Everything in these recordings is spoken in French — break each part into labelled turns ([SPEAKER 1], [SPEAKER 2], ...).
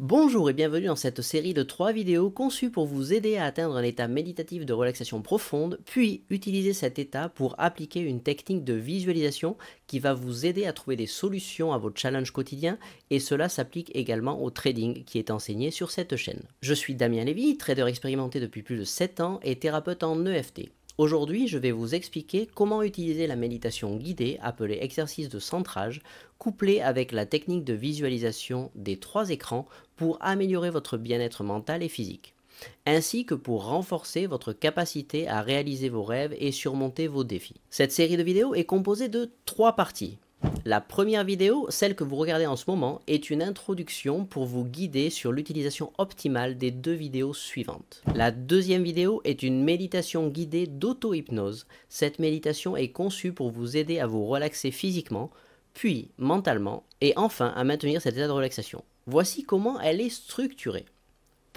[SPEAKER 1] Bonjour et bienvenue dans cette série de 3 vidéos conçues pour vous aider à atteindre un état méditatif de relaxation profonde, puis utiliser cet état pour appliquer une technique de visualisation qui va vous aider à trouver des solutions à vos challenges quotidiens et cela s'applique également au trading qui est enseigné sur cette chaîne. Je suis Damien Lévy, trader expérimenté depuis plus de 7 ans et thérapeute en EFT. Aujourd'hui, je vais vous expliquer comment utiliser la méditation guidée, appelée exercice de centrage, couplée avec la technique de visualisation des trois écrans pour améliorer votre bien-être mental et physique, ainsi que pour renforcer votre capacité à réaliser vos rêves et surmonter vos défis. Cette série de vidéos est composée de trois parties. La première vidéo, celle que vous regardez en ce moment, est une introduction pour vous guider sur l'utilisation optimale des deux vidéos suivantes. La deuxième vidéo est une méditation guidée d'auto-hypnose. Cette méditation est conçue pour vous aider à vous relaxer physiquement, puis mentalement, et enfin à maintenir cet état de relaxation. Voici comment elle est structurée.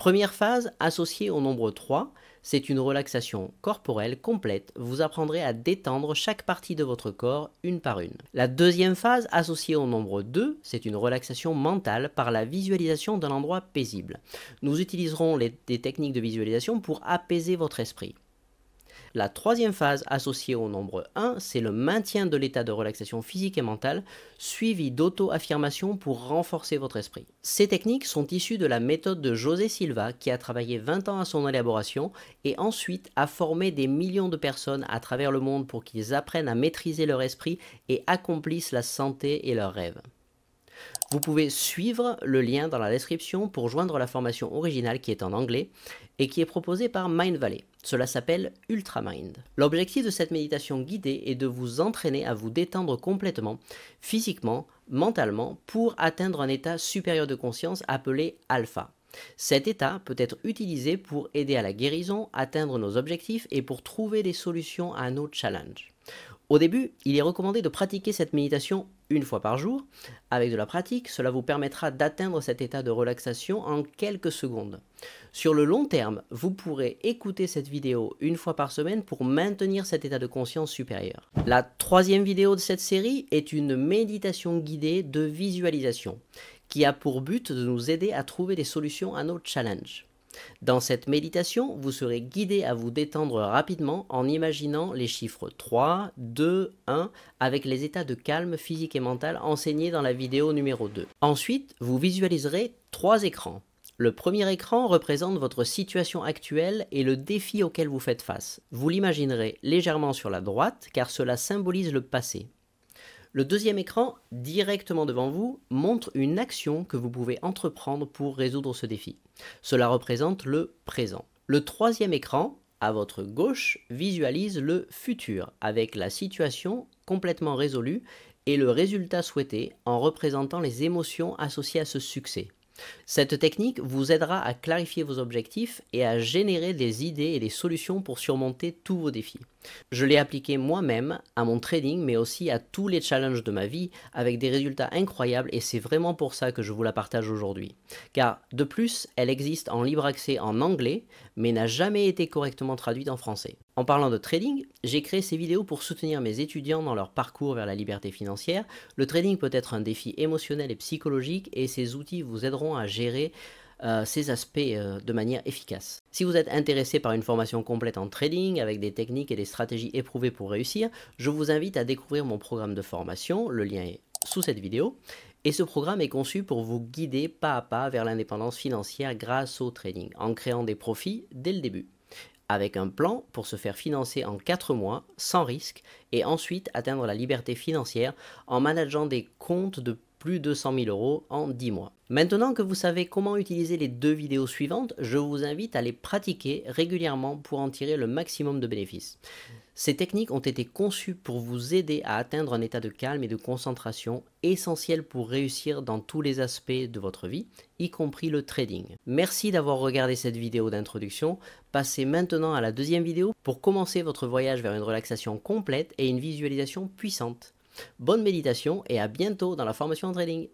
[SPEAKER 1] Première phase, associée au nombre 3, c'est une relaxation corporelle complète. Vous apprendrez à détendre chaque partie de votre corps une par une. La deuxième phase, associée au nombre 2, c'est une relaxation mentale par la visualisation d'un endroit paisible. Nous utiliserons des techniques de visualisation pour apaiser votre esprit. La troisième phase associée au nombre 1, c'est le maintien de l'état de relaxation physique et mentale, suivi d'auto-affirmation pour renforcer votre esprit. Ces techniques sont issues de la méthode de José Silva, qui a travaillé 20 ans à son élaboration et ensuite a formé des millions de personnes à travers le monde pour qu'ils apprennent à maîtriser leur esprit et accomplissent la santé et leurs rêves. Vous pouvez suivre le lien dans la description pour joindre la formation originale qui est en anglais et qui est proposée par Mind Valley. Cela s'appelle Ultramind. L'objectif de cette méditation guidée est de vous entraîner à vous détendre complètement, physiquement, mentalement, pour atteindre un état supérieur de conscience appelé alpha. Cet état peut être utilisé pour aider à la guérison, atteindre nos objectifs et pour trouver des solutions à nos challenges. Au début, il est recommandé de pratiquer cette méditation une fois par jour. Avec de la pratique, cela vous permettra d'atteindre cet état de relaxation en quelques secondes. Sur le long terme, vous pourrez écouter cette vidéo une fois par semaine pour maintenir cet état de conscience supérieur. La troisième vidéo de cette série est une méditation guidée de visualisation qui a pour but de nous aider à trouver des solutions à nos challenges. Dans cette méditation, vous serez guidé à vous détendre rapidement en imaginant les chiffres 3, 2, 1 avec les états de calme physique et mental enseignés dans la vidéo numéro 2. Ensuite, vous visualiserez trois écrans. Le premier écran représente votre situation actuelle et le défi auquel vous faites face. Vous l'imaginerez légèrement sur la droite car cela symbolise le passé. Le deuxième écran, directement devant vous, montre une action que vous pouvez entreprendre pour résoudre ce défi. Cela représente le présent. Le troisième écran, à votre gauche, visualise le futur, avec la situation complètement résolue et le résultat souhaité en représentant les émotions associées à ce succès. Cette technique vous aidera à clarifier vos objectifs et à générer des idées et des solutions pour surmonter tous vos défis. Je l'ai appliquée moi-même à mon trading mais aussi à tous les challenges de ma vie avec des résultats incroyables et c'est vraiment pour ça que je vous la partage aujourd'hui. Car de plus, elle existe en libre accès en anglais mais n'a jamais été correctement traduite en français. En parlant de trading, j'ai créé ces vidéos pour soutenir mes étudiants dans leur parcours vers la liberté financière. Le trading peut être un défi émotionnel et psychologique et ces outils vous aideront à gérer euh, ces aspects euh, de manière efficace. Si vous êtes intéressé par une formation complète en trading avec des techniques et des stratégies éprouvées pour réussir, je vous invite à découvrir mon programme de formation, le lien est sous cette vidéo. Et ce programme est conçu pour vous guider pas à pas vers l'indépendance financière grâce au trading, en créant des profits dès le début avec un plan pour se faire financer en 4 mois sans risque et ensuite atteindre la liberté financière en manageant des comptes de plus de 100 000 euros en 10 mois. Maintenant que vous savez comment utiliser les deux vidéos suivantes, je vous invite à les pratiquer régulièrement pour en tirer le maximum de bénéfices. Ces techniques ont été conçues pour vous aider à atteindre un état de calme et de concentration essentiel pour réussir dans tous les aspects de votre vie, y compris le trading. Merci d'avoir regardé cette vidéo d'introduction. Passez maintenant à la deuxième vidéo pour commencer votre voyage vers une relaxation complète et une visualisation puissante. Bonne méditation et à bientôt dans la formation en trading.